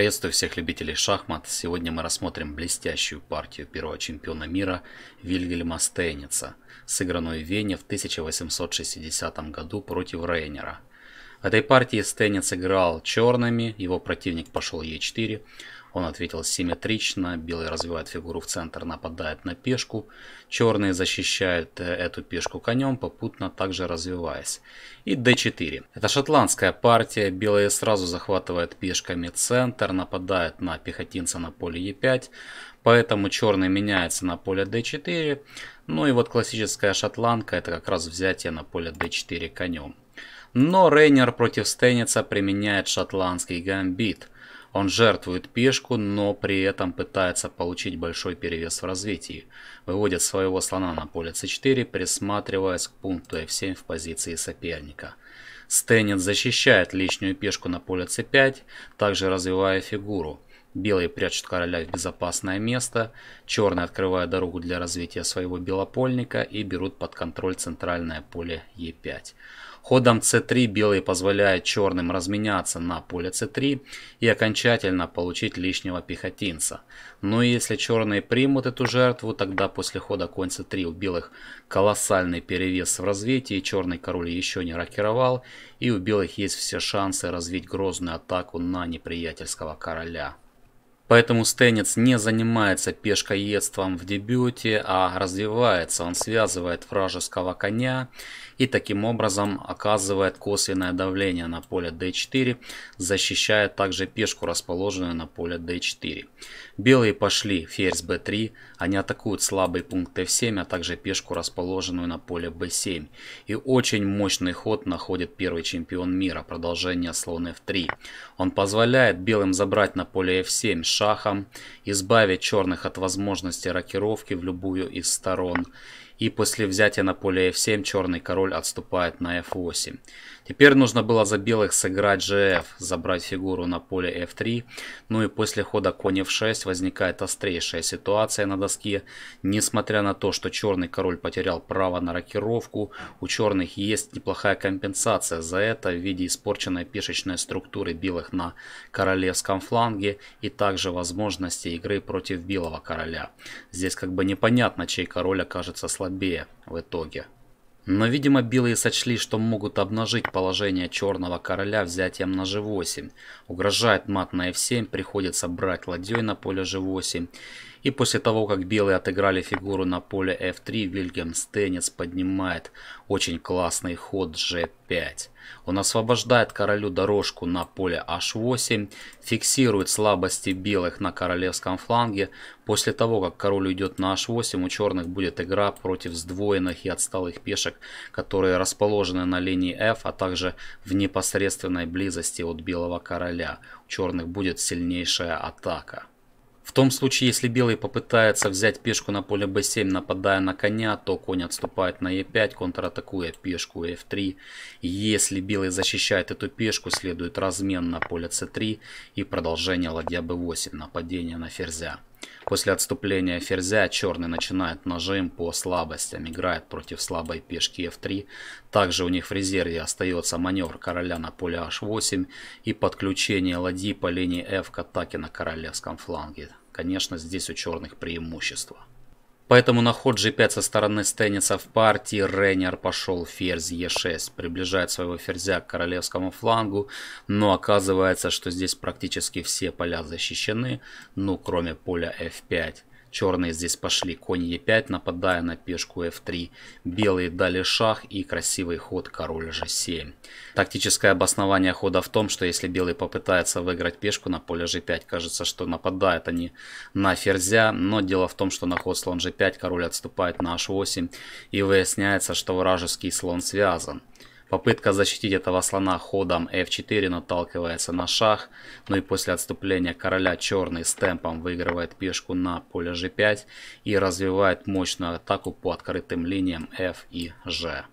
Приветствую всех любителей шахмат. Сегодня мы рассмотрим блестящую партию первого чемпиона мира Вильгельма Стейница, сыгранную в Вене в 1860 году против Рейнера. В этой партии Стейниц играл черными, его противник пошел Е4, он ответил симметрично, белый развивает фигуру в центр, нападает на пешку, черный защищает э, эту пешку конем, попутно также развиваясь. И d4. Это шотландская партия, белые сразу захватывают пешками центр, нападают на пехотинца на поле e5, поэтому черный меняется на поле d4. Ну и вот классическая шотландка, это как раз взятие на поле d4 конем. Но Рейнер против Стейница применяет шотландский гамбит – он жертвует пешку, но при этом пытается получить большой перевес в развитии. Выводит своего слона на поле c4, присматриваясь к пункту f7 в позиции соперника. Стеннет защищает лишнюю пешку на поле c5, также развивая фигуру. Белые прячут короля в безопасное место, черные открывают дорогу для развития своего белопольника и берут под контроль центральное поле Е5. Ходом c3 белые позволяют черным разменяться на поле c3 и окончательно получить лишнего пехотинца. Но ну если черные примут эту жертву, тогда после хода конь c3 у белых колоссальный перевес в развитии, черный король еще не рокировал и у белых есть все шансы развить грозную атаку на неприятельского короля. Поэтому Стенец не занимается пешкоедством в дебюте, а развивается. Он связывает вражеского коня и таким образом оказывает косвенное давление на поле d4, защищая также пешку, расположенную на поле d4. Белые пошли ферзь b3, они атакуют слабый пункт f7, а также пешку, расположенную на поле b7. И очень мощный ход находит первый чемпион мира, продолжение слон f3. Он позволяет белым забрать на поле f7 шахом, избавить черных от возможности рокировки в любую из сторон и после взятия на поле f7 черный король отступает на f8. Теперь нужно было за белых сыграть gf, забрать фигуру на поле f3. Ну и после хода конь f6 возникает острейшая ситуация на доске. Несмотря на то, что черный король потерял право на рокировку, у черных есть неплохая компенсация за это в виде испорченной пешечной структуры белых на королевском фланге и также возможности игры против белого короля. Здесь как бы непонятно, чей король окажется слабее слабее в итоге. Но, видимо, белые сочли, что могут обнажить положение черного короля взятием на g8. Угрожает мат на f7, приходится брать ладьей на поле g8. И после того, как белые отыграли фигуру на поле f3, Вильгельм Вильгельмстенец поднимает очень классный ход g5. Он освобождает королю дорожку на поле h8, фиксирует слабости белых на королевском фланге. После того, как король уйдет на h8, у черных будет игра против сдвоенных и отсталых пешек, которые расположены на линии f, а также в непосредственной близости от белого короля. У черных будет сильнейшая атака. В том случае, если белый попытается взять пешку на поле b7, нападая на коня, то конь отступает на e5, контратакуя пешку f3. Если белый защищает эту пешку, следует размен на поле c3 и продолжение ладья b8, нападение на ферзя. После отступления ферзя черный начинает нажим по слабостям, играет против слабой пешки f3. Также у них в резерве остается маневр короля на поле h8 и подключение ладьи по линии f к атаке на королевском фланге. Конечно, здесь у черных преимущество. Поэтому на ход g5 со стороны Стенниса в партии Рейнер пошел ферзь e6, приближает своего ферзя к королевскому флангу, но оказывается, что здесь практически все поля защищены, ну кроме поля f5. Черные здесь пошли конь e 5 нападая на пешку F3. Белые дали шах и красивый ход король G7. Тактическое обоснование хода в том, что если белый попытается выиграть пешку на поле G5, кажется, что нападают они на ферзя. Но дело в том, что на ход слон G5 король отступает на H8 и выясняется, что вражеский слон связан. Попытка защитить этого слона ходом f4 наталкивается на шах, ну и после отступления короля черный с темпом выигрывает пешку на поле g5 и развивает мощную атаку по открытым линиям f и g.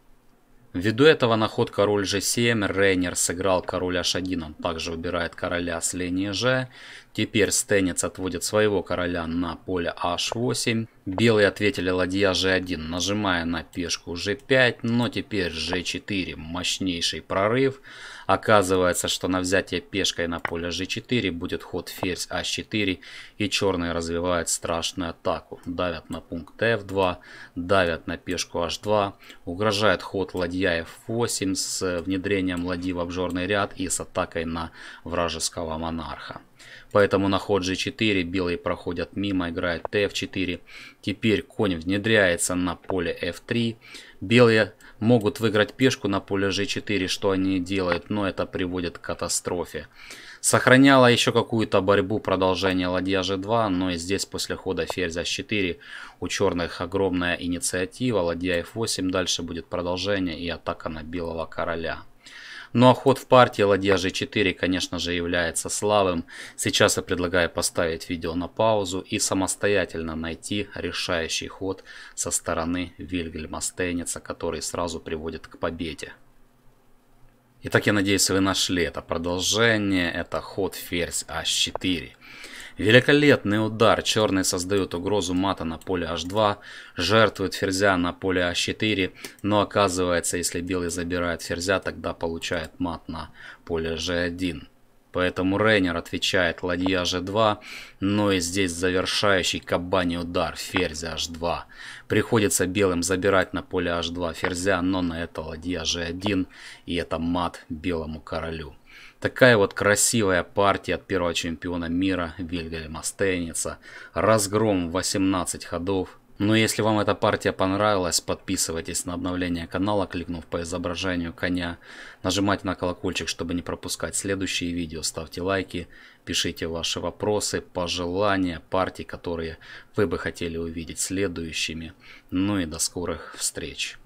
Ввиду этого на ход король g7, Рейнер сыграл короля h1, он также убирает короля с линии g. Теперь Стенец отводит своего короля на поле h8. Белые ответили ладья G1, нажимая на пешку G5, но теперь G4, мощнейший прорыв. Оказывается, что на взятие пешкой на поле G4 будет ход ферзь А4, и черные развивают страшную атаку. Давят на пункт F2, давят на пешку H2, угрожает ход ладья F8 с внедрением ладьи в обжорный ряд и с атакой на вражеского монарха. Поэтому на ход G4 белые проходят мимо, играют TF4, Теперь конь внедряется на поле f3. Белые могут выиграть пешку на поле g4, что они делают, но это приводит к катастрофе. Сохраняла еще какую-то борьбу продолжение ладья g2, но и здесь после хода ферзь h4 у черных огромная инициатива, ладья f8, дальше будет продолжение и атака на белого короля. Ну а ход в партии ладья g4, конечно же, является слабым. Сейчас я предлагаю поставить видео на паузу и самостоятельно найти решающий ход со стороны Вильгельма Стейница, который сразу приводит к победе. Итак, я надеюсь, вы нашли это продолжение. Это ход ферзь h4. А Великолепный удар. Черные создают угрозу мата на поле h2, жертвует ферзя на поле h4, но оказывается, если белый забирает ферзя, тогда получает мат на поле g1. Поэтому Рейнер отвечает ладья g2, но и здесь завершающий кабани удар ферзя h2. Приходится белым забирать на поле h2 ферзя, но на это ладья g1, и это мат белому королю. Такая вот красивая партия от первого чемпиона мира Вильгельма Стейница. Разгром 18 ходов. Но ну, если вам эта партия понравилась, подписывайтесь на обновление канала, кликнув по изображению коня. Нажимайте на колокольчик, чтобы не пропускать следующие видео. Ставьте лайки, пишите ваши вопросы, пожелания, партии, которые вы бы хотели увидеть следующими. Ну и до скорых встреч!